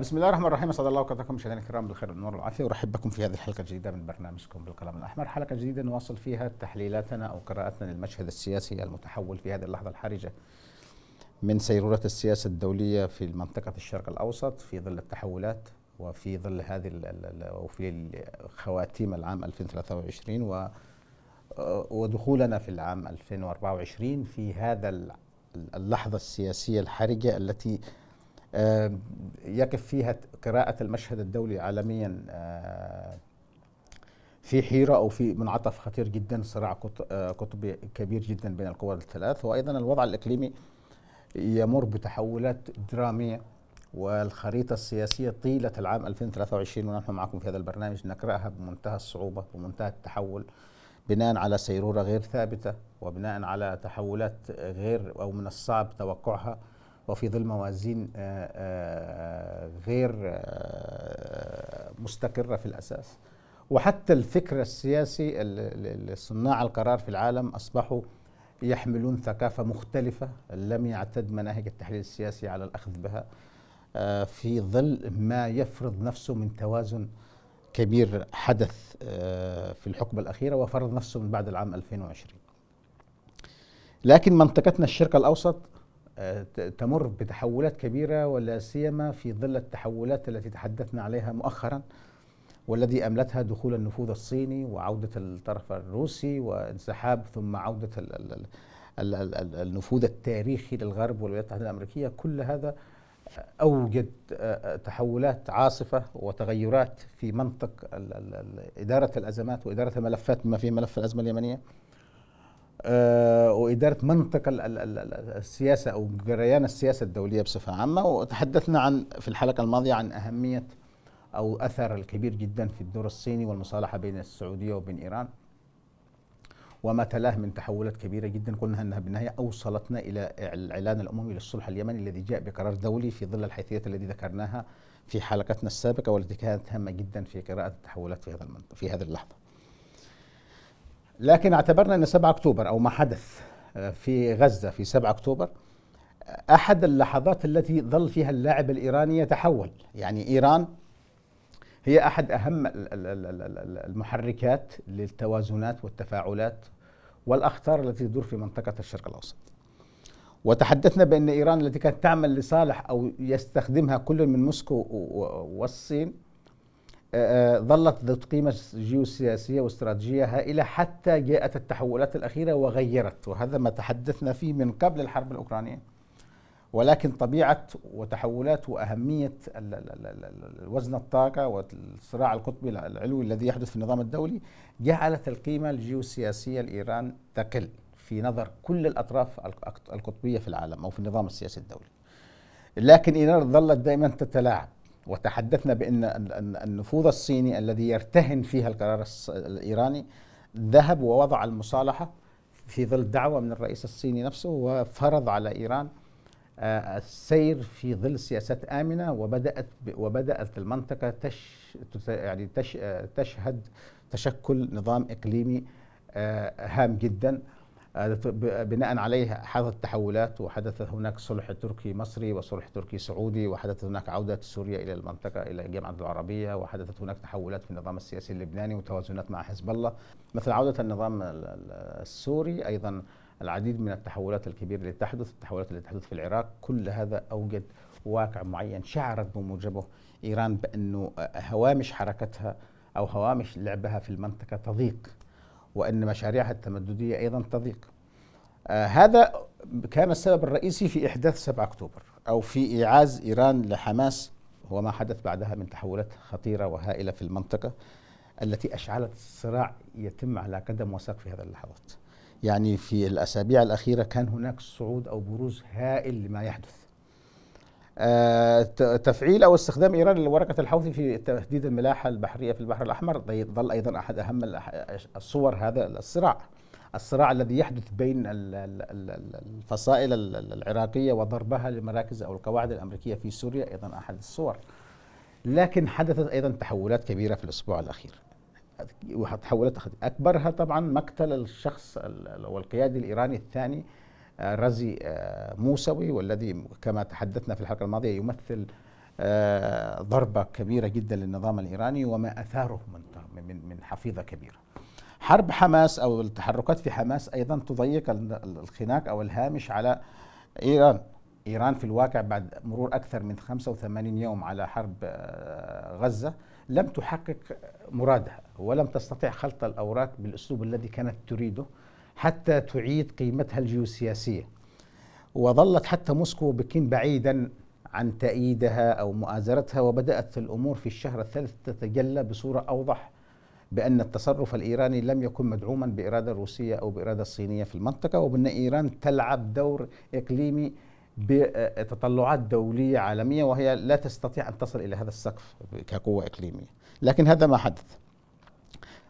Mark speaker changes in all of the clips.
Speaker 1: بسم الله الرحمن الرحيم اسعد الله اوقاتكم مشاهدينا الكرام بالخير والنور والعافيه ورحب بكم في هذه الحلقه الجديده من برنامجكم بالقلم الاحمر حلقه جديده نواصل فيها تحليلاتنا او قراءتنا للمشهد السياسي المتحول في هذه اللحظه الحرجه من سيروره السياسه الدوليه في منطقه الشرق الاوسط في ظل التحولات وفي ظل هذه وفي خواتيم العام 2023 و آه، ودخولنا في العام 2024 في هذا اللحظه السياسيه الحرجه التي آه، يقف فيها قراءة المشهد الدولي عالميا آه، في حيرة أو في منعطف خطير جدا صراع آه، قطبي كبير جدا بين القوى الثلاث وأيضا الوضع الإقليمي يمر بتحولات درامية والخريطة السياسية طيلة العام 2023 ونحن معكم في هذا البرنامج نقرأها بمنتهى الصعوبة ومنتهى التحول بناء على سيرورة غير ثابتة وبناء على تحولات غير أو من الصعب توقعها وفي ظل موازين آه، آه، غير آه، مستقرة في الأساس وحتى الفكر السياسي صناع القرار في العالم أصبحوا يحملون ثقافة مختلفة لم يعتد مناهج التحليل السياسي على الأخذ بها في ظل ما يفرض نفسه من توازن كبير حدث في الحقبة الأخيرة وفرض نفسه من بعد العام 2020 لكن منطقتنا الشرق الأوسط آه، تمر بتحولات كبيرة ولا سيما في ظل التحولات التي تحدثنا عليها مؤخرا والذي أملتها دخول النفوذ الصيني وعودة الطرف الروسي وانسحاب ثم عودة النفوذ التاريخي للغرب والولايات المتحدة الأمريكية كل هذا أوجد آه، تحولات عاصفة وتغيرات في منطق إدارة الأزمات وإدارة الملفات بما فيه ملف الأزمة اليمنية آه، وإدارة منطقة السياسة أو جريان السياسة الدولية بصفة عامة وتحدثنا عن في الحلقة الماضية عن أهمية أو أثر الكبير جدا في الدور الصيني والمصالحة بين السعودية وبين إيران وما تلاه من تحولات كبيرة جدا قلنا أنها بالنهاية أوصلتنا إلى الإعلان الأممي للصلح اليمني الذي جاء بقرار دولي في ظل الحيثيات التي ذكرناها في حلقتنا السابقة والتي كانت هامة جدا في قراءة التحولات في هذا في هذه اللحظة لكن اعتبرنا ان 7 اكتوبر او ما حدث آه، في غزه في 7 اكتوبر احد اللحظات التي ظل فيها اللاعب الايراني يتحول يعني ايران هي احد اهم المحركات للتوازنات والتفاعلات والاخطار التي تدور في منطقه الشرق الاوسط وتحدثنا بان ايران التي كانت تعمل لصالح او يستخدمها كل من موسكو والصين آه، آه، ظلت ذات قيمة جيوسياسية واستراتيجية هائلة حتى جاءت التحولات الأخيرة وغيرت وهذا ما تحدثنا فيه من قبل الحرب الأوكرانية ولكن طبيعة وتحولات وأهمية وزن الطاقة والصراع القطبي العلوي الذي يحدث في النظام الدولي جعلت القيمة الجيوسياسية لإيران تقل في نظر كل الأطراف القطبية في العالم أو في النظام السياسي الدولي لكن إيران ظلت دائما تتلاعب وتحدثنا بأن النفوذ الصيني الذي يرتهن فيها القرار الإيراني ذهب ووضع المصالحة في ظل دعوة من الرئيس الصيني نفسه وفرض على إيران آه، السير في ظل سياسات آمنة وبدأت وبدأت المنطقة تش يعني تش آه، تشهد تشكل نظام إقليمي آه، هام جدا بناء عليه حدثت تحولات وحدث هناك صلح تركي مصري وصلح تركي سعودي وحدثت هناك عودة سوريا إلى المنطقة إلى الجامعة العربية وحدثت هناك تحولات في النظام السياسي اللبناني وتوازنات مع حزب الله مثل عودة النظام السوري أيضا العديد من التحولات الكبيرة اللي تحدث التحولات اللي تحدث في العراق كل هذا أوجد واقع معين شعرت بموجبه إيران بأنه هوامش حركتها أو هوامش لعبها في المنطقة تضيق وأن مشاريعها التمددية أيضا تضيق آه، هذا كان السبب الرئيسي في إحداث 7 أكتوبر أو في إيعاز إيران لحماس هو ما حدث بعدها من تحولات خطيرة وهائلة في المنطقة التي أشعلت الصراع يتم على قدم وساق في هذه اللحظات يعني في الأسابيع الأخيرة كان هناك صعود أو بروز هائل لما يحدث آه، تفعيل او استخدام ايران لورقه الحوثي في تهديد الملاحه البحريه في البحر الاحمر طيب، ظل ايضا احد اهم الصور هذا الصراع الصراع الذي يحدث بين الفصائل العراقيه وضربها لمراكز او القواعد الامريكيه في سوريا ايضا احد الصور لكن حدثت ايضا تحولات كبيره في الاسبوع الاخير تحولات اكبرها طبعا مقتل الشخص والقيادي الايراني الثاني رزي آه، موسوي والذي كما تحدثنا في الحلقة الماضية يمثل آه، ضربة كبيرة جدا للنظام الإيراني وما أثاره من من حفيظة كبيرة حرب حماس أو التحركات في حماس أيضا تضيق الخناق أو الهامش على إيران إيران في الواقع بعد مرور أكثر من 85 يوم على حرب آه، غزة لم تحقق مرادها ولم تستطع خلط الأوراق بالأسلوب الذي كانت تريده حتى تعيد قيمتها الجيوسياسيه وظلت حتى موسكو بكين بعيدا عن تأييدها أو مؤازرتها وبدأت الأمور في الشهر الثالث تتجلى بصورة أوضح بأن التصرف الإيراني لم يكن مدعوما بإرادة روسية أو بإرادة صينية في المنطقة وبأن إيران تلعب دور إقليمي بتطلعات دولية عالمية وهي لا تستطيع أن تصل إلى هذا السقف كقوة إقليمية لكن هذا ما حدث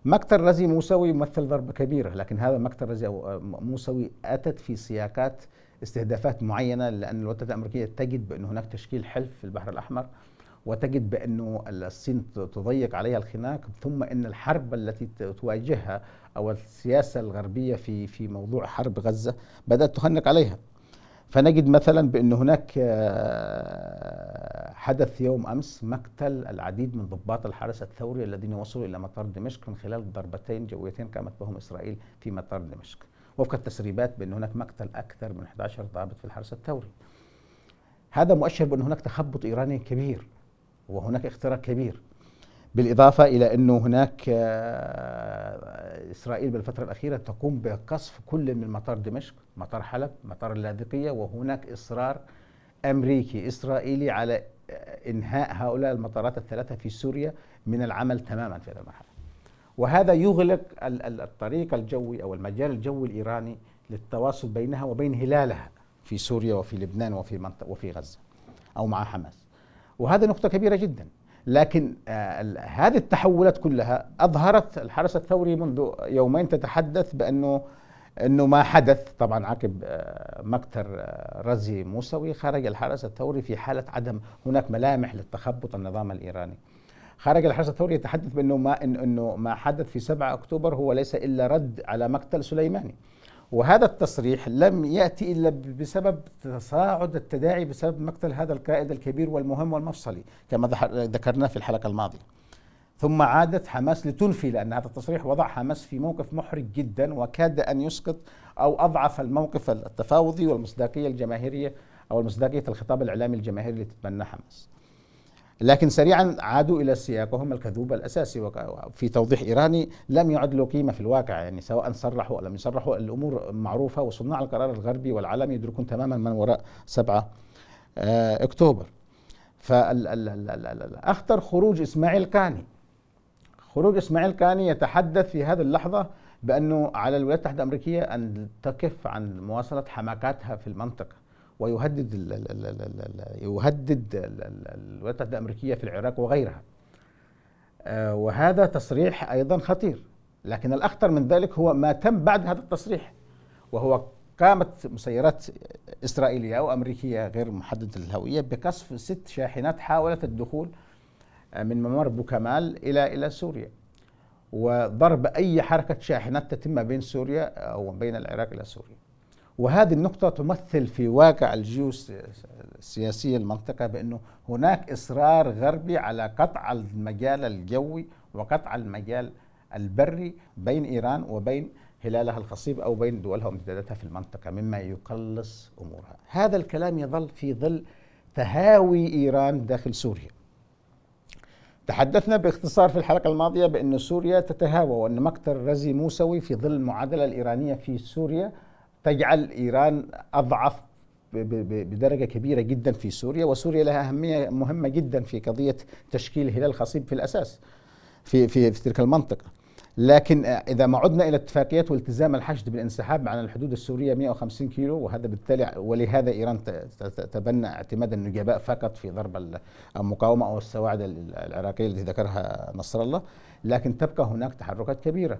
Speaker 1: مقتل رزي موسوي يمثل ضربة كبيرة لكن هذا مقتل رزي آه، موسوي أتت في سياقات استهدافات معينة لأن الولايات الأمريكية تجد بأن هناك تشكيل حلف في البحر الأحمر وتجد بأنه الصين تضيق عليها الخناق ثم أن الحرب التي تواجهها أو السياسة الغربية في في موضوع حرب غزة بدأت تخنق عليها فنجد مثلا بأن هناك آه، حدث يوم أمس مقتل العديد من ضباط الحرس الثوري الذين وصلوا إلى مطار دمشق من خلال ضربتين جويتين قامت بهم إسرائيل في مطار دمشق وفق التسريبات بأن هناك مقتل أكثر من 11 ضابط في الحرس الثوري هذا مؤشر بأن هناك تخبط إيراني كبير وهناك اختراق كبير بالإضافة إلى أنه هناك آه، إسرائيل بالفترة الأخيرة تقوم بقصف كل من مطار دمشق مطار حلب مطار اللاذقية وهناك إصرار أمريكي إسرائيلي على آه، إنهاء هؤلاء المطارات الثلاثة في سوريا من العمل تماما في هذا المرحلة وهذا يغلق الطريق الجوي أو المجال الجوي الإيراني للتواصل بينها وبين هلالها في سوريا وفي لبنان وفي منطق وفي غزة أو مع حماس وهذا نقطة كبيرة جدا لكن آه، هذه التحولات كلها اظهرت الحرس الثوري منذ يومين تتحدث بانه انه ما حدث طبعا عقب آه، مقتل آه، رزي موسوي خرج الحرس الثوري في حاله عدم هناك ملامح للتخبط النظام الايراني. خرج الحرس الثوري يتحدث بانه ما انه ما حدث في 7 اكتوبر هو ليس الا رد على مقتل سليماني. وهذا التصريح لم ياتي الا بسبب تصاعد التداعي بسبب مقتل هذا القائد الكبير والمهم والمفصلي كما ذكرنا في الحلقه الماضيه. ثم عادت حماس لتنفي لان هذا التصريح وضع حماس في موقف محرج جدا وكاد ان يسقط او اضعف الموقف التفاوضي والمصداقيه الجماهيريه او المصداقيه الخطاب الاعلامي الجماهيري اللي تتبناه حماس. لكن سريعا عادوا الى سياقهم الكذوب الاساسي وفي توضيح ايراني لم يعد له قيمه في الواقع يعني سواء صرحوا او لم يصرحوا الامور معروفه وصناع القرار الغربي والعالمي يدركون تماما من وراء 7 آه، اكتوبر فالاخطر خروج اسماعيل كاني خروج اسماعيل كاني يتحدث في هذه اللحظه بانه على الولايات المتحده الامريكيه ان تكف عن مواصله حماقاتها في المنطقه ويهدد يهدد الولايات المتحده الامريكيه في العراق وغيرها. آه، وهذا تصريح ايضا خطير، لكن الاخطر من ذلك هو ما تم بعد هذا التصريح وهو قامت مسيرات اسرائيليه او امريكيه غير محدده الهويه بقصف ست شاحنات حاولت الدخول آه، من ممر بوكمال الى الى سوريا. وضرب اي حركه شاحنات تتم بين سوريا او آه، بين العراق الى سوريا. وهذه النقطة تمثل في واقع الجيوسياسية المنطقة بأنه هناك إصرار غربي على قطع المجال الجوي وقطع المجال البري بين إيران وبين هلالها الخصيب أو بين دولها وامتداداتها في المنطقة مما يقلص أمورها هذا الكلام يظل في ظل تهاوي إيران داخل سوريا تحدثنا باختصار في الحلقة الماضية بأن سوريا تتهاوى وأن مقتل رزي موسوي في ظل المعادلة الإيرانية في سوريا تجعل ايران اضعف بدرجه كبيره جدا في سوريا وسوريا لها اهميه مهمه جدا في قضيه تشكيل هلال خصيب في الاساس في في في تلك المنطقه لكن اذا ما عدنا الى اتفاقيات والتزام الحشد بالانسحاب عن الحدود السوريه 150 كيلو وهذا بالتالي ولهذا ايران تبنى اعتماد النجباء فقط في ضرب المقاومه او السواعد العراقيه التي ذكرها نصر الله لكن تبقى هناك تحركات كبيره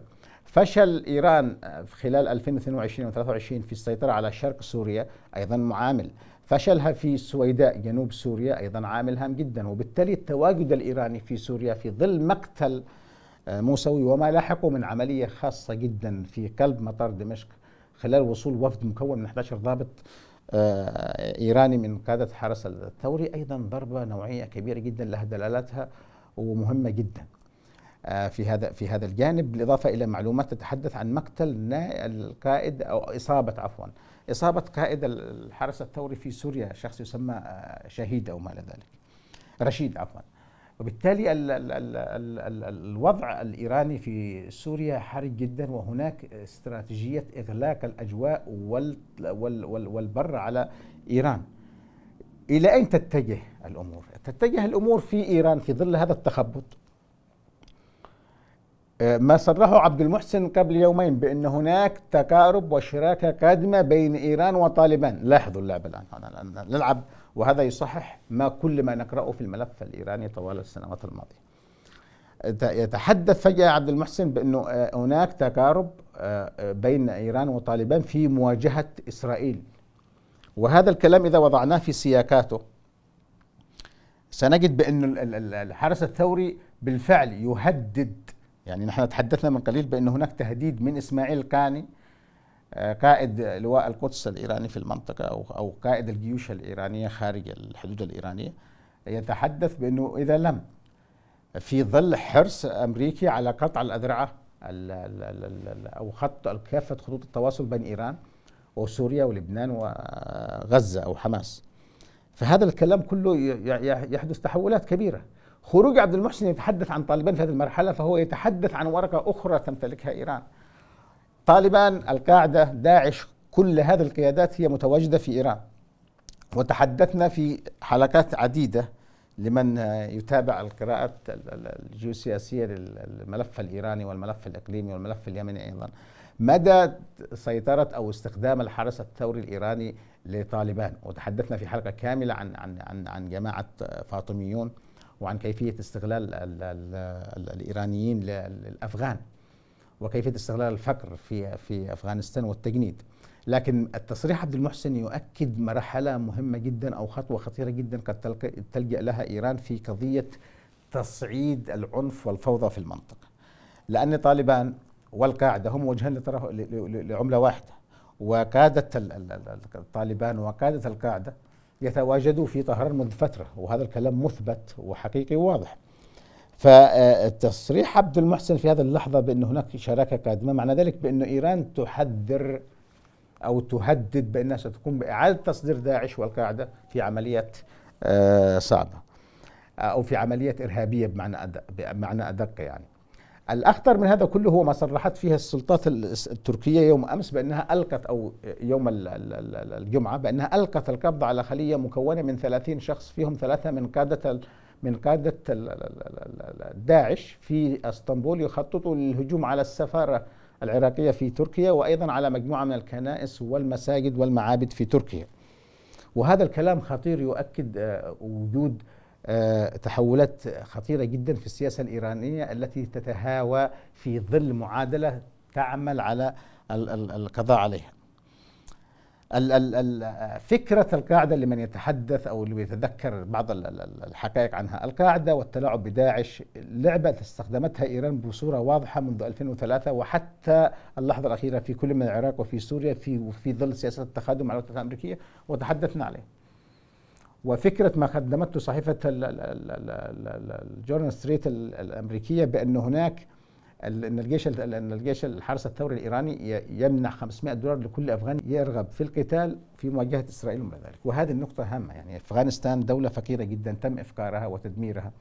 Speaker 1: فشل إيران خلال 2022 و23 في السيطرة على شرق سوريا أيضا معامل فشلها في السويداء جنوب سوريا أيضا عامل هام جدا وبالتالي التواجد الإيراني في سوريا في ظل مقتل آه، موسوي وما لاحقه من عملية خاصة جدا في قلب مطار دمشق خلال وصول وفد مكون من 11 ضابط آه، إيراني من قادة حرس الثوري أيضا ضربة نوعية كبيرة جدا لها دلالاتها ومهمة جدا آه، في هذا في هذا الجانب بالاضافه الى معلومات تتحدث عن مقتل القائد او اصابه عفوا اصابه قائد الحرس الثوري في سوريا شخص يسمى آه، شهيد او ما الى ذلك رشيد عفوا وبالتالي الوضع الايراني في سوريا حرج جدا وهناك استراتيجيه اغلاق الاجواء والبر على ايران الى اين تتجه الامور؟ تتجه الامور في ايران في ظل هذا التخبط آه، ما صرحه عبد المحسن قبل يومين بأن هناك تقارب وشراكة قادمة بين إيران وطالبان لاحظوا اللعب الآن نلعب وهذا يصحح ما كل ما نقرأه في الملف الإيراني طوال السنوات الماضية يتحدث فجأة عبد المحسن بأنه آه، هناك تقارب آه، بين إيران وطالبان في مواجهة إسرائيل وهذا الكلام إذا وضعناه في سياقاته سنجد بأن الحرس الثوري بالفعل يهدد يعني نحن تحدثنا من قليل بأن هناك تهديد من إسماعيل كاني آه، قائد لواء القدس الإيراني في المنطقة أو أو قائد الجيوش الإيرانية خارج الحدود الإيرانية يتحدث بأنه إذا لم في ظل حرص أمريكي على قطع الأذرعة أو خط كافة خطوط التواصل بين إيران وسوريا ولبنان وغزة أو حماس فهذا الكلام كله يحدث تحولات كبيرة خروج عبد المحسن يتحدث عن طالبان في هذه المرحلة فهو يتحدث عن ورقة أخرى تمتلكها إيران طالبان القاعدة داعش كل هذه القيادات هي متواجدة في إيران وتحدثنا في حلقات عديدة لمن يتابع القراءات الجيوسياسية للملف الإيراني والملف الإقليمي والملف اليمني أيضا مدى سيطرة أو استخدام الحرس الثوري الإيراني لطالبان وتحدثنا في حلقة كاملة عن عن عن, عن جماعة فاطميون وعن كيفية استغلال الـ الـ الـ الإيرانيين للأفغان وكيفية استغلال الفقر في في أفغانستان والتجنيد لكن التصريح عبد المحسن يؤكد مرحلة مهمة جدا أو خطوة خطيرة جدا قد تلجأ لها إيران في قضية تصعيد العنف والفوضى في المنطقة لأن طالبان والقاعدة هم وجهان لعملة واحدة وقادة الطالبان وقادة القاعدة يتواجدوا في طهران منذ فترة وهذا الكلام مثبت وحقيقي وواضح فالتصريح آه، عبد المحسن في هذه اللحظة بأن هناك شراكة قادمة معنى ذلك بأن إيران تحذر أو تهدد بأنها ستقوم بإعادة تصدير داعش والقاعدة في عملية آه، صعبة آه، أو في عملية إرهابية بمعنى بمعنى أدق يعني الأخطر من هذا كله هو ما صرحت فيها السلطات التركية يوم أمس بأنها ألقت أو يوم الجمعة بأنها ألقت القبض على خلية مكونة من 30 شخص فيهم ثلاثة من قادة من قادة داعش في اسطنبول يخططوا للهجوم على السفارة العراقية في تركيا وأيضا على مجموعة من الكنائس والمساجد والمعابد في تركيا وهذا الكلام خطير يؤكد آه، وجود آه، تحولات خطيرة جدا في السياسة الإيرانية التي تتهاوى في ظل معادلة تعمل على القضاء عليها فكرة القاعدة لمن يتحدث أو اللي يتذكر بعض الحقائق عنها القاعدة والتلاعب بداعش لعبة استخدمتها إيران بصورة واضحة منذ 2003 وحتى اللحظة الأخيرة في كل من العراق وفي سوريا في, في ظل سياسة التخادم على الولايات الأمريكية وتحدثنا عليه وفكره ما قدمته صحيفه الجورنال ستريت الامريكيه بان هناك ان الجيش ان الجيش الحرس الثوري الايراني يمنع 500 دولار لكل افغاني يرغب في القتال في مواجهه اسرائيل وما ذلك، وهذه النقطه هامه يعني افغانستان دوله فقيره جدا تم افقارها وتدميرها.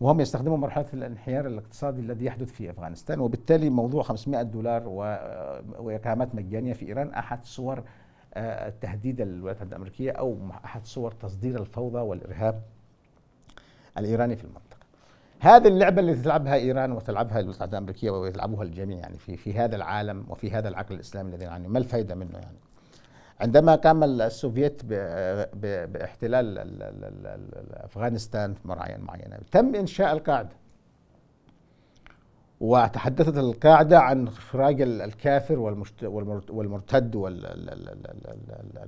Speaker 1: وهم يستخدموا مرحله الانحيار الاقتصادي الذي يحدث في افغانستان وبالتالي موضوع 500 دولار واقامات مجانيه في ايران احد صور التهديد للولايات المتحده الامريكيه او احد صور تصدير الفوضى والارهاب الايراني في المنطقه. هذه اللعبه التي تلعبها ايران وتلعبها الولايات المتحده الامريكيه ويلعبها الجميع يعني في في هذا العالم وفي هذا العقل الاسلامي الذي يعني ما الفائده منه يعني؟ عندما قام السوفيت باحتلال افغانستان في مراحل معينه تم انشاء القاعده وتحدثت القاعدة عن إخراج الكافر والمرتد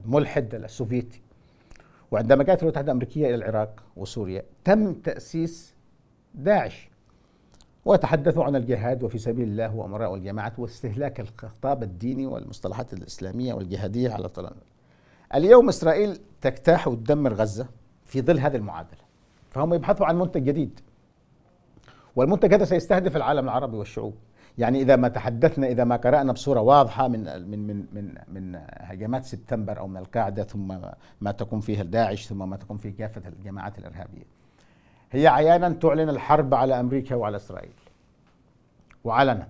Speaker 1: والملحد السوفيتي وعندما جاءت الولايات المتحدة الأمريكية إلى العراق وسوريا تم تأسيس داعش وتحدثوا عن الجهاد وفي سبيل الله وأمراء والجماعات واستهلاك الخطاب الديني والمصطلحات الإسلامية والجهادية على طلب اليوم إسرائيل تجتاح وتدمر غزة في ظل هذه المعادلة فهم يبحثوا عن منتج جديد والمنتج هذا سيستهدف العالم العربي والشعوب يعني اذا ما تحدثنا اذا ما قرانا بصوره واضحه من من من من, من هجمات سبتمبر او من القاعده ثم ما تقوم فيه داعش ثم ما تقوم فيه كافه الجماعات الارهابيه هي عيانا تعلن الحرب على امريكا وعلى اسرائيل وعلنا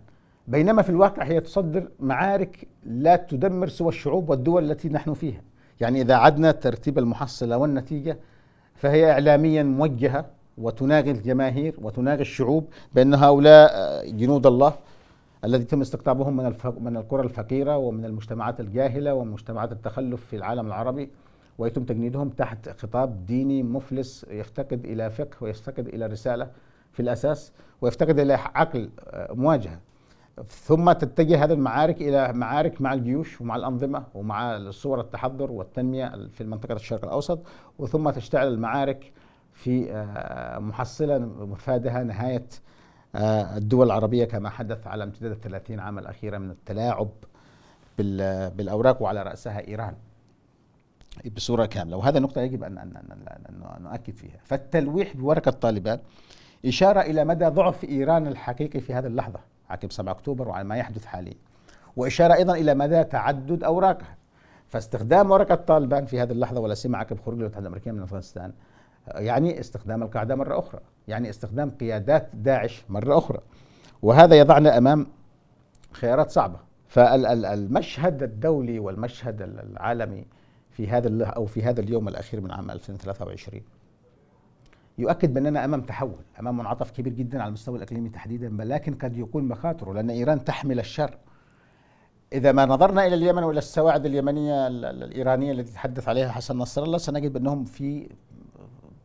Speaker 1: بينما في الواقع هي تصدر معارك لا تدمر سوى الشعوب والدول التي نحن فيها يعني اذا عدنا ترتيب المحصله والنتيجه فهي اعلاميا موجهه وتناغي الجماهير وتناغي الشعوب بأن هؤلاء آه، جنود الله الذي تم استقطابهم من من القرى الفقيرة ومن المجتمعات الجاهلة ومجتمعات التخلف في العالم العربي ويتم تجنيدهم تحت خطاب ديني مفلس يفتقد إلى فقه ويفتقد إلى رسالة في الأساس ويفتقد إلى عقل آه، مواجهة ثم تتجه هذه المعارك إلى معارك مع الجيوش ومع الأنظمة ومع صور التحضر والتنمية في منطقة الشرق الأوسط وثم تشتعل المعارك في آه، محصلة مفادها نهاية آه، الدول العربية كما حدث على امتداد الثلاثين عام الأخيرة من التلاعب بالأوراق وعلى رأسها إيران بصورة كاملة وهذا نقطة يجب أن, نؤكد فيها فالتلويح بورقة طالبان إشارة إلى مدى ضعف إيران الحقيقي في هذه اللحظة عقب 7 أكتوبر وعلى ما يحدث حاليا وإشارة أيضا إلى مدى تعدد أوراقها فاستخدام ورقة طالبان في هذه اللحظة ولا سيما عقب خروج الولايات المتحدة الأمريكية من أفغانستان يعني استخدام القاعده مره اخرى، يعني استخدام قيادات داعش مره اخرى. وهذا يضعنا امام خيارات صعبه، فالمشهد الدولي والمشهد العالمي في هذا او في هذا اليوم الاخير من عام 2023 يؤكد باننا امام تحول، امام منعطف كبير جدا على المستوى الاقليمي تحديدا ولكن قد يكون مخاطره لان ايران تحمل الشر. إذا ما نظرنا إلى اليمن وإلى السواعد اليمنية الإيرانية التي تحدث عليها حسن نصر الله سنجد بأنهم في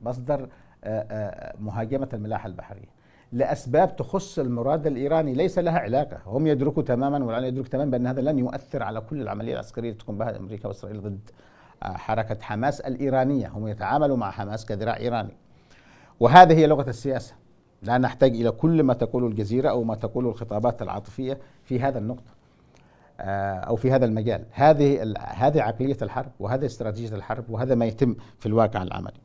Speaker 1: مصدر آه، آه، مهاجمة الملاحة البحرية لأسباب تخص المراد الإيراني ليس لها علاقة هم يدركوا تماما والعالم يدرك تماما بأن هذا لن يؤثر على كل العملية العسكرية التي تقوم بها أمريكا وإسرائيل ضد آه، حركة حماس الإيرانية هم يتعاملوا مع حماس كذراع إيراني وهذه هي لغة السياسة لا نحتاج إلى كل ما تقوله الجزيرة أو ما تقوله الخطابات العاطفية في هذا النقطة أو في هذا المجال هذه هذه عقلية الحرب وهذه استراتيجية الحرب وهذا ما يتم في الواقع العملي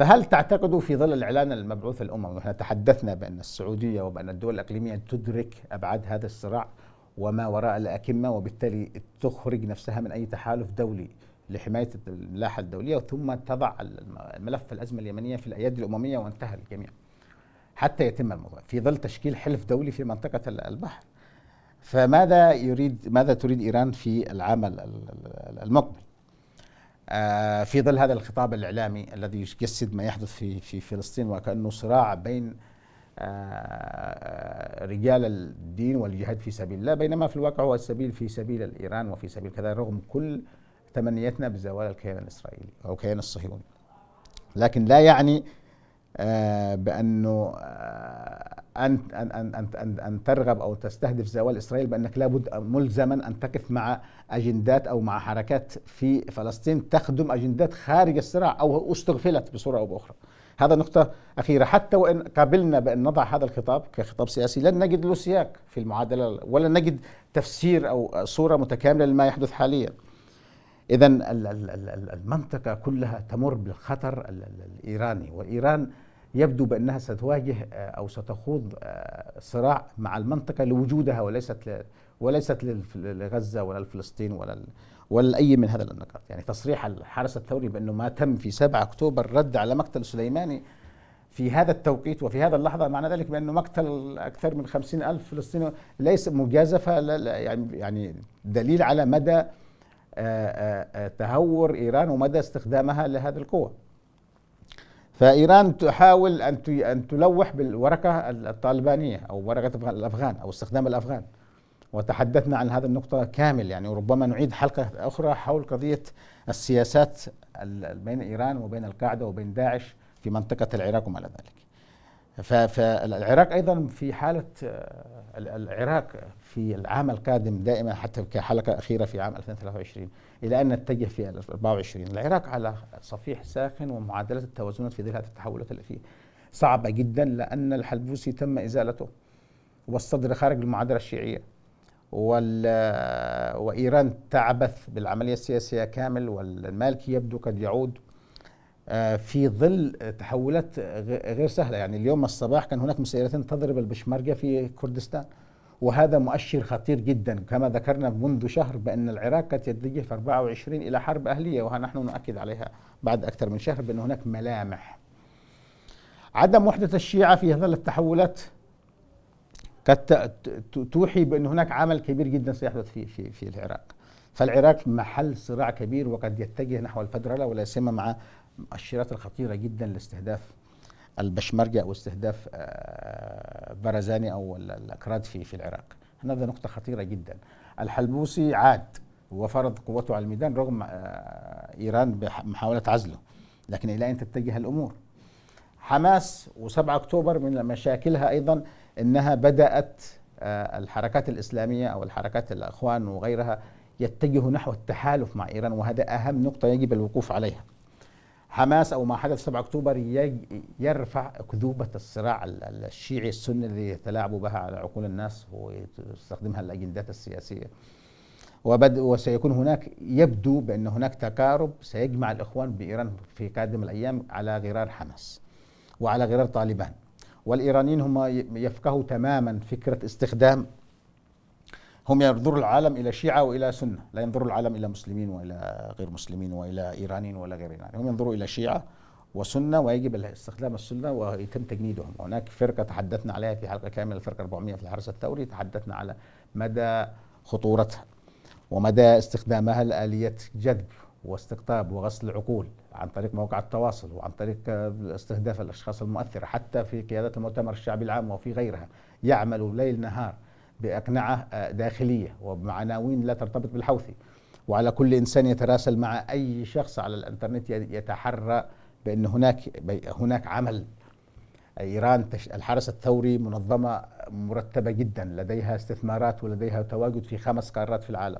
Speaker 1: فهل تعتقدوا في ظل الإعلان المبعوث الأممي ونحن تحدثنا بأن السعودية وبأن الدول الإقليمية تدرك أبعاد هذا الصراع وما وراء الأكمة وبالتالي تخرج نفسها من أي تحالف دولي لحماية الملاحة الدولية ثم تضع الملف الأزمة اليمنية في الأيادي الأممية وانتهى الجميع حتى يتم الموضوع في ظل تشكيل حلف دولي في منطقة البحر فماذا يريد ماذا تريد إيران في العام المقبل آه، في ظل هذا الخطاب الإعلامي الذي يجسد ما يحدث في في فلسطين وكأنه صراع بين آه، آه، رجال الدين والجهاد في سبيل الله بينما في الواقع هو السبيل في سبيل الإيران وفي سبيل كذا رغم كل تمنيتنا بزوال الكيان الإسرائيلي أو الكيان الصهيوني لكن لا يعني آه، بانه آه، أن أن أن أن أن ترغب أو تستهدف زوال إسرائيل بأنك لابد ملزما أن تقف مع أجندات أو مع حركات في فلسطين تخدم أجندات خارج الصراع أو استغفلت بصورة أو بأخرى. هذا نقطة أخيرة حتى وإن قبلنا بأن نضع هذا الخطاب كخطاب سياسي لن نجد له سياق في المعادلة ولا نجد تفسير أو صورة متكاملة لما يحدث حاليا. إذا المنطقة كلها تمر بالخطر الإيراني وإيران يبدو بأنها ستواجه آه، أو ستخوض آه، صراع مع المنطقة لوجودها وليست وليست لغزة ولا لفلسطين ولا ولا أي من هذا النقاط يعني تصريح الحرس الثوري بأنه ما تم في 7 أكتوبر رد على مقتل سليماني في هذا التوقيت وفي هذا اللحظة معنى ذلك بأنه مقتل أكثر من خمسين ألف فلسطيني ليس مجازفة يعني يعني دليل على مدى آه، آه، آه، تهور إيران ومدى استخدامها لهذه القوة فإيران تحاول أن أن تلوح بالورقة الطالبانية أو ورقة الأفغان أو استخدام الأفغان وتحدثنا عن هذه النقطة كامل يعني وربما نعيد حلقة أخرى حول قضية السياسات بين إيران وبين القاعدة وبين داعش في منطقة العراق وما إلى ذلك فالعراق ايضا في حاله آه، العراق في العام القادم دائما حتى كحلقه اخيره في عام 2023 الى ان نتجه في 24 العراق على صفيح ساخن ومعادله التوازنات في ظل هذه التحولات التي صعبه جدا لان الحلبوسي تم ازالته والصدر خارج المعادله الشيعيه وال آه، وايران تعبث بالعمليه السياسيه كامل والمالكي يبدو قد يعود آه، في ظل تحولات غير سهله يعني اليوم الصباح كان هناك مسيرتين تضرب البشمركه في كردستان وهذا مؤشر خطير جدا كما ذكرنا منذ شهر بأن العراق قد يتجه في 24 إلى حرب أهلية وها نحن نؤكد عليها بعد أكثر من شهر بأن هناك ملامح عدم وحدة الشيعة في ظل التحولات قد توحي بأن هناك عمل كبير جدا سيحدث في, في, في العراق فالعراق محل صراع كبير وقد يتجه نحو الفدرالة ولا سيما مع مؤشرات الخطيره جدا لاستهداف البشمرجه او استهداف آه، برزاني او الاكراد في في العراق هذا نقطه خطيره جدا الحلبوسي عاد وفرض قوته على الميدان رغم آه، ايران بمحاوله عزله لكن الى اين تتجه الامور حماس و7 اكتوبر من مشاكلها ايضا انها بدات آه، الحركات الاسلاميه او الحركات الاخوان وغيرها يتجه نحو التحالف مع ايران وهذا اهم نقطه يجب الوقوف عليها حماس او ما حدث 7 اكتوبر يرفع اكذوبه الصراع الشيعي السني اللي يتلاعبوا بها على عقول الناس ويستخدمها الاجندات السياسيه. وبد وسيكون هناك يبدو بان هناك تقارب سيجمع الاخوان بايران في قادم الايام على غرار حماس وعلى غرار طالبان. والايرانيين هم يفقهوا تماما فكره استخدام هم ينظروا العالم الى شيعه والى سنه، لا ينظر العالم الى مسلمين والى غير مسلمين والى ايرانيين ولا غير ايرانيين، هم ينظروا الى شيعه وسنه ويجب استخدام السنه ويتم تجنيدهم، هناك فرقه تحدثنا عليها في حلقه كامله الفرقه 400 في الحرس الثوري تحدثنا على مدى خطورتها ومدى استخدامها لاليه جذب واستقطاب وغسل العقول عن طريق مواقع التواصل وعن طريق استهداف الاشخاص المؤثره حتى في قياده المؤتمر الشعبي العام وفي غيرها يعملوا ليل نهار باقنعه آه، داخليه وبمعناوين لا ترتبط بالحوثي وعلى كل انسان يتراسل مع اي شخص على الانترنت يتحرى بان هناك هناك عمل ايران الحرس الثوري منظمه مرتبه جدا لديها استثمارات ولديها تواجد في خمس قارات في العالم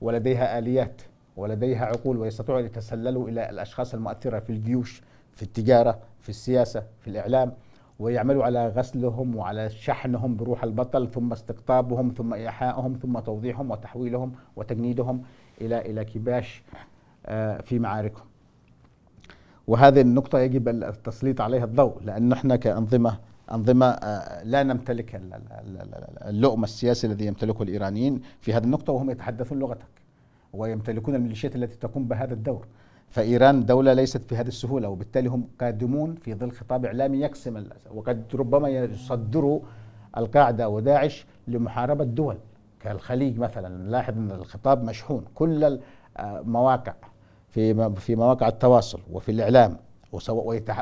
Speaker 1: ولديها اليات ولديها عقول ويستطيعوا ان يتسللوا الى الاشخاص المؤثره في الجيوش في التجاره في السياسه في الاعلام ويعملوا على غسلهم وعلى شحنهم بروح البطل ثم استقطابهم ثم إيحائهم ثم توضيحهم وتحويلهم وتجنيدهم إلى إلى كباش آه، في معاركهم وهذه النقطة يجب التسليط عليها الضوء لأن نحن كأنظمة أنظمة آه، لا نمتلك اللؤم السياسي الذي يمتلكه الإيرانيين في هذه النقطة وهم يتحدثون لغتك ويمتلكون الميليشيات التي تقوم بهذا الدور فإيران دولة ليست في هذه السهولة وبالتالي هم قادمون في ظل خطاب إعلامي يقسم وقد ربما يصدروا القاعدة وداعش لمحاربة دول كالخليج مثلا نلاحظ أن الخطاب مشحون كل المواقع آه، في في مواقع التواصل وفي الإعلام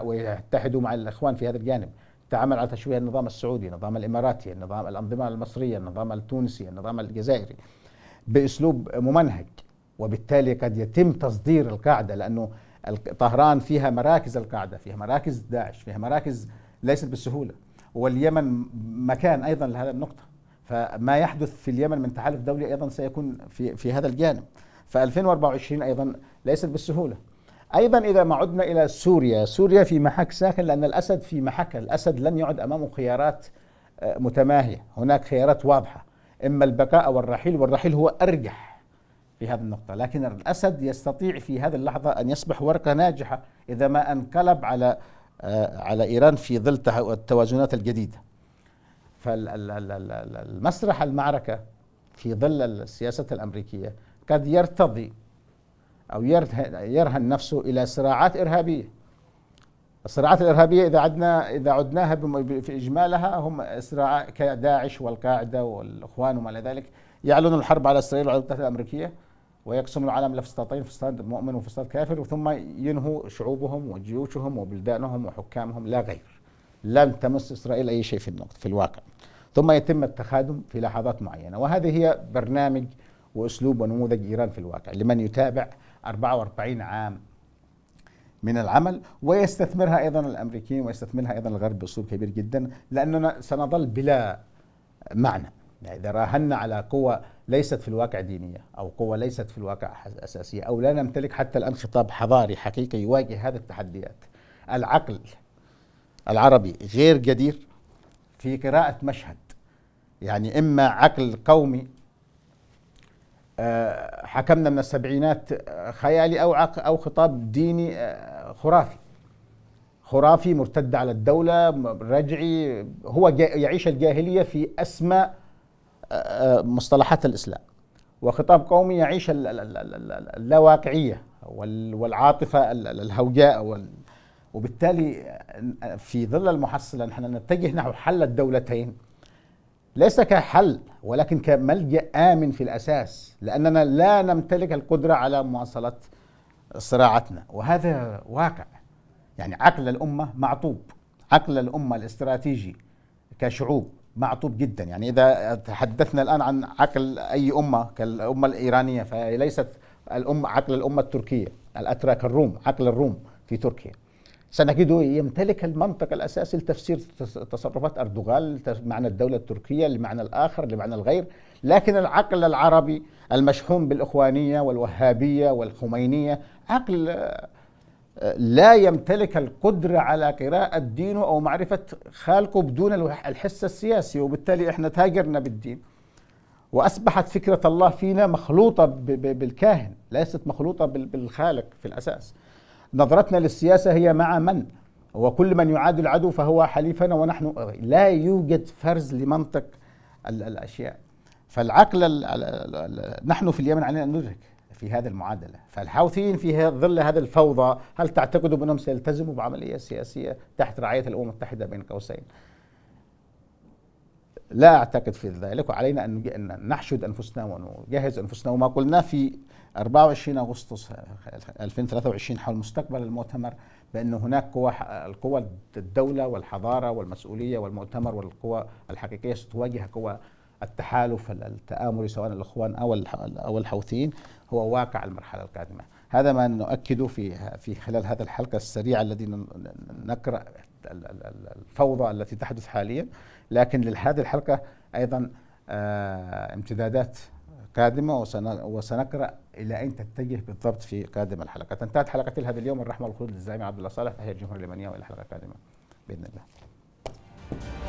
Speaker 1: ويتحدوا مع الإخوان في هذا الجانب تعمل على تشويه النظام السعودي النظام الإماراتي النظام الأنظمة المصرية النظام التونسي النظام الجزائري بأسلوب ممنهج وبالتالي قد يتم تصدير القاعده لانه طهران فيها مراكز القاعده، فيها مراكز داعش، فيها مراكز ليست بالسهوله، واليمن مكان ايضا لهذه النقطه، فما يحدث في اليمن من تحالف دولي ايضا سيكون في في هذا الجانب. ف 2024 ايضا ليست بالسهوله. ايضا اذا ما عدنا الى سوريا، سوريا في محك ساكن لان الاسد في محك، الاسد لن يعد امامه خيارات آه، متماهيه، هناك خيارات واضحه، اما البقاء او الرحيل والرحيل هو ارجح في هذه النقطة لكن الأسد يستطيع في هذه اللحظة أن يصبح ورقة ناجحة إذا ما انقلب على آه، على إيران في ظل التوازنات الجديدة فالمسرح المعركة في ظل السياسة الأمريكية قد يرتضي أو يرهن نفسه إلى صراعات إرهابية الصراعات الإرهابية إذا عدنا إذا عدناها في إجمالها هم صراع كداعش والقاعدة والإخوان وما إلى ذلك يعلنوا الحرب على إسرائيل والعلاقات الأمريكية ويقسم العالم لفسطاطين فسطاط مؤمن وفسطاط كافر ثم ينهوا شعوبهم وجيوشهم وبلدانهم وحكامهم لا غير لن تمس اسرائيل اي شيء في النقطة في الواقع ثم يتم التخادم في لحظات معينه وهذه هي برنامج واسلوب ونموذج ايران في الواقع لمن يتابع 44 عام من العمل ويستثمرها ايضا الامريكيين ويستثمرها ايضا الغرب باسلوب كبير جدا لاننا سنظل بلا معنى يعني اذا راهنا على قوى ليست في الواقع دينية أو قوة ليست في الواقع أساسية أو لا نمتلك حتى الآن خطاب حضاري حقيقي يواجه هذه التحديات العقل العربي غير جدير في قراءة مشهد يعني إما عقل قومي آه، حكمنا من السبعينات آه، خيالي أو أو خطاب ديني آه، خرافي خرافي مرتد على الدولة رجعي هو يعيش الجاهلية في أسماء مصطلحات الاسلام وخطاب قومي يعيش اللاواقعيه والعاطفه الهوجاء وبالتالي في ظل المحصله نحن نتجه نحو حل الدولتين ليس كحل ولكن كملجا امن في الاساس لاننا لا نمتلك القدره على مواصله صراعاتنا وهذا واقع يعني عقل الامه معطوب عقل الامه الاستراتيجي كشعوب معطوب جدا يعني اذا تحدثنا الان عن عقل اي امه كالامه الايرانيه فهي ليست الام عقل الامه التركيه الاتراك الروم عقل الروم في تركيا سنجده يمتلك المنطق الاساسي لتفسير تصرفات اردوغان معنى الدوله التركيه لمعنى الاخر لمعنى الغير لكن العقل العربي المشحون بالاخوانيه والوهابيه والخمينيه عقل لا يمتلك القدرة على قراءة دينه أو معرفة خالقه بدون الحس السياسي وبالتالي إحنا تاجرنا بالدين وأصبحت فكرة الله فينا مخلوطة بالكاهن ليست مخلوطة بالخالق في الأساس نظرتنا للسياسة هي مع من وكل من يعادي العدو فهو حليفنا ونحن لا يوجد فرز لمنطق الأشياء فالعقل نحن في اليمن علينا أن ندرك في هذه المعادلة فالحوثيين في ظل هذه الفوضى هل تعتقدوا بأنهم سيلتزموا بعملية سياسية تحت رعاية الأمم المتحدة بين قوسين لا أعتقد في ذلك وعلينا أن نحشد أنفسنا ونجهز أنفسنا وما قلنا في 24 أغسطس 2023 حول مستقبل المؤتمر بأن هناك قوى القوى الدولة والحضارة والمسؤولية والمؤتمر والقوى الحقيقية ستواجه قوى التحالف التآمري سواء الإخوان أو أو الحوثيين هو واقع المرحلة القادمة هذا ما نؤكده في في خلال هذا الحلقة السريعة الذي نقرأ الفوضى التي تحدث حاليا لكن لهذه الحلقة أيضا آه، امتدادات قادمة وسنقرأ إلى أين تتجه بالضبط في قادم الحلقة انتهت حلقة هذا اليوم الرحمة والخلود للزعيم عبد الله صالح تحية الجمهورية اليمنية وإلى حلقة قادمة بإذن الله